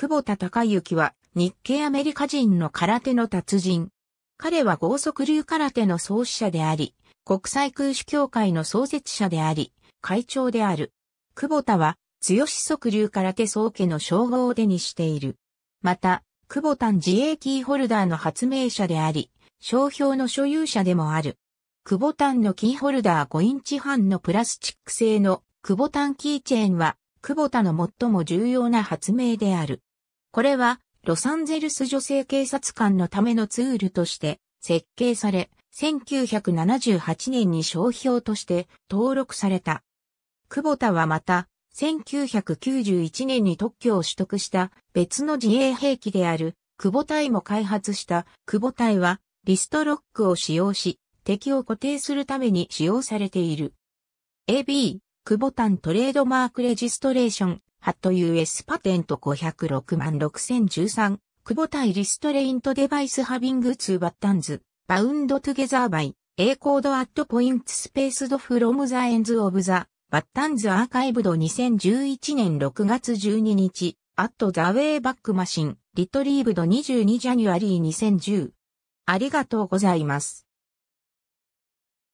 久保田隆之は日系アメリカ人の空手の達人。彼は豪速流空手の創始者であり、国際空手協会の創設者であり、会長である。久保田は、強し速流空手宗家の称号を手にしている。また、久保田自営キーホルダーの発明者であり、商標の所有者でもある。久保田のキーホルダー5インチ半のプラスチック製の久保田キーチェーンは、久保田の最も重要な発明である。これは、ロサンゼルス女性警察官のためのツールとして設計され、1978年に商標として登録された。久保田はまた、1991年に特許を取得した別の自衛兵器である久保隊も開発した久保隊はリストロックを使用し敵を固定するために使用されている。AB、クボタントレードマークレジストレーションハット US パテント506万6013、クボ対リストレイントデバイスハビングツーバッタンズ、バウンドトゥゲザーバイ、ーコードアットポイントスペースドフロムザエンズオブザ、バッタンズアーカイブド2011年6月12日、アットザウェイバックマシン、リトリーブド22ジャニュアリー2010。ありがとうございます。